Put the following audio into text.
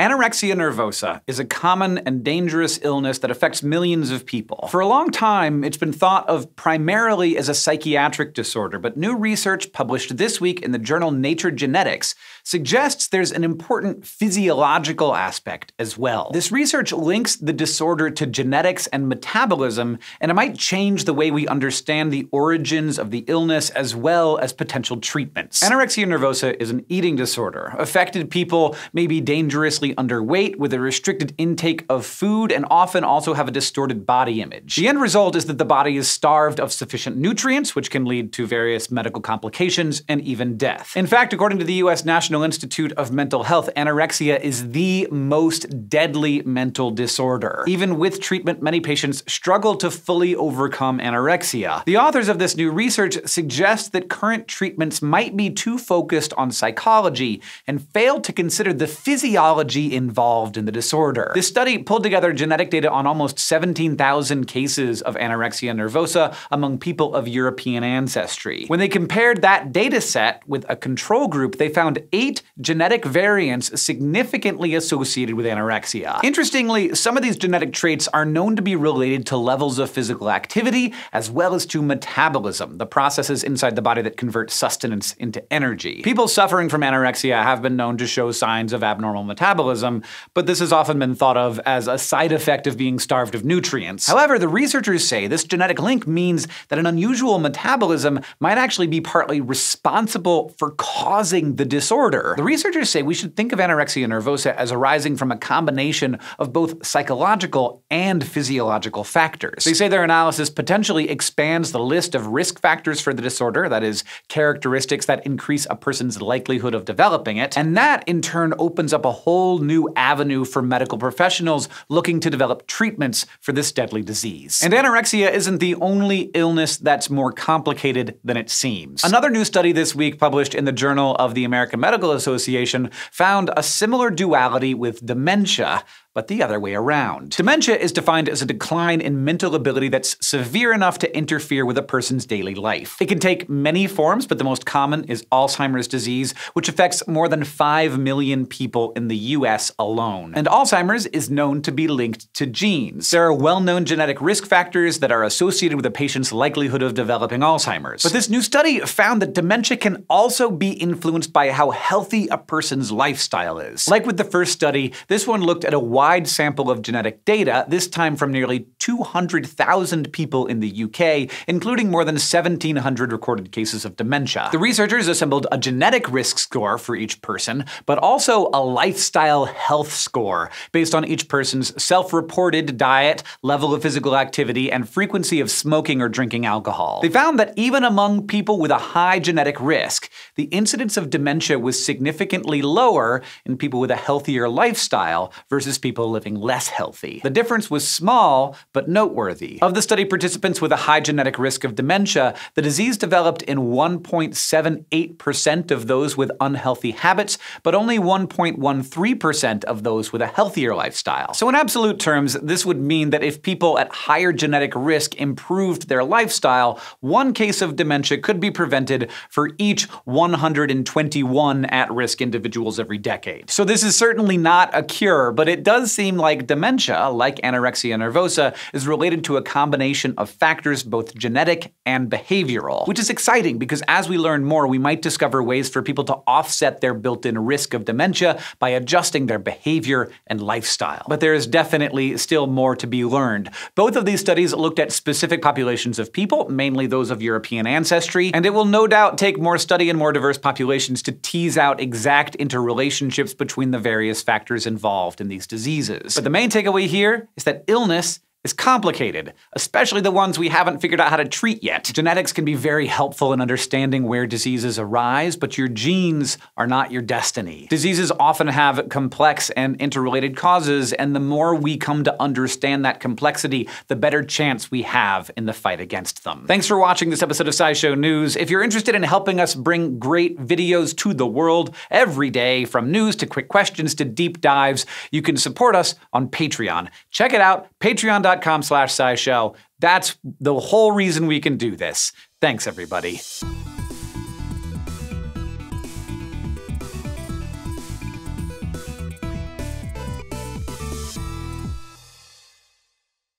Anorexia nervosa is a common and dangerous illness that affects millions of people. For a long time, it's been thought of primarily as a psychiatric disorder, but new research published this week in the journal Nature Genetics suggests there's an important physiological aspect as well. This research links the disorder to genetics and metabolism, and it might change the way we understand the origins of the illness as well as potential treatments. Anorexia nervosa is an eating disorder. Affected people may be dangerously underweight with a restricted intake of food and often also have a distorted body image. The end result is that the body is starved of sufficient nutrients, which can lead to various medical complications and even death. In fact, according to the US National Institute of Mental Health, anorexia is the most deadly mental disorder. Even with treatment, many patients struggle to fully overcome anorexia. The authors of this new research suggest that current treatments might be too focused on psychology and fail to consider the physiology involved in the disorder. This study pulled together genetic data on almost 17,000 cases of anorexia nervosa among people of European ancestry. When they compared that data set with a control group, they found eight genetic variants significantly associated with anorexia. Interestingly, some of these genetic traits are known to be related to levels of physical activity as well as to metabolism, the processes inside the body that convert sustenance into energy. People suffering from anorexia have been known to show signs of abnormal metabolism metabolism, but this has often been thought of as a side effect of being starved of nutrients. However, the researchers say this genetic link means that an unusual metabolism might actually be partly responsible for causing the disorder. The researchers say we should think of anorexia nervosa as arising from a combination of both psychological and physiological factors. They say their analysis potentially expands the list of risk factors for the disorder, that is, characteristics that increase a person's likelihood of developing it, and that in turn opens up a whole whole new avenue for medical professionals looking to develop treatments for this deadly disease. And anorexia isn't the only illness that's more complicated than it seems. Another new study this week published in the Journal of the American Medical Association found a similar duality with dementia, but the other way around. Dementia is defined as a decline in mental ability that's severe enough to interfere with a person's daily life. It can take many forms, but the most common is Alzheimer's disease, which affects more than 5 million people in the US alone. And Alzheimer's is known to be linked to genes. There are well-known genetic risk factors that are associated with a patient's likelihood of developing Alzheimer's. But this new study found that dementia can also be influenced by how healthy a person's lifestyle is. Like with the first study, this one looked at a wide wide sample of genetic data, this time from nearly 200,000 people in the UK, including more than 1,700 recorded cases of dementia. The researchers assembled a genetic risk score for each person, but also a lifestyle health score based on each person's self reported diet, level of physical activity, and frequency of smoking or drinking alcohol. They found that even among people with a high genetic risk, the incidence of dementia was significantly lower in people with a healthier lifestyle versus people living less healthy. The difference was small, but noteworthy. Of the study participants with a high genetic risk of dementia, the disease developed in 1.78% of those with unhealthy habits, but only 1.13% of those with a healthier lifestyle. So in absolute terms, this would mean that if people at higher genetic risk improved their lifestyle, one case of dementia could be prevented for each one 121 at-risk individuals every decade. So this is certainly not a cure, but it does seem like dementia, like anorexia nervosa, is related to a combination of factors both genetic and behavioral, which is exciting because as we learn more, we might discover ways for people to offset their built-in risk of dementia by adjusting their behavior and lifestyle. But there is definitely still more to be learned. Both of these studies looked at specific populations of people, mainly those of European ancestry, and it will no doubt take more study and more diverse populations to tease out exact interrelationships between the various factors involved in these diseases. But the main takeaway here is that illness is complicated, especially the ones we haven't figured out how to treat yet. Genetics can be very helpful in understanding where diseases arise, but your genes are not your destiny. Diseases often have complex and interrelated causes, and the more we come to understand that complexity, the better chance we have in the fight against them. Thanks for watching this episode of SciShow News. If you're interested in helping us bring great videos to the world every day, from news to quick questions to deep dives, you can support us on Patreon. Check it out, patreon.com youtube.com slash scishow. That's the whole reason we can do this. Thanks, everybody.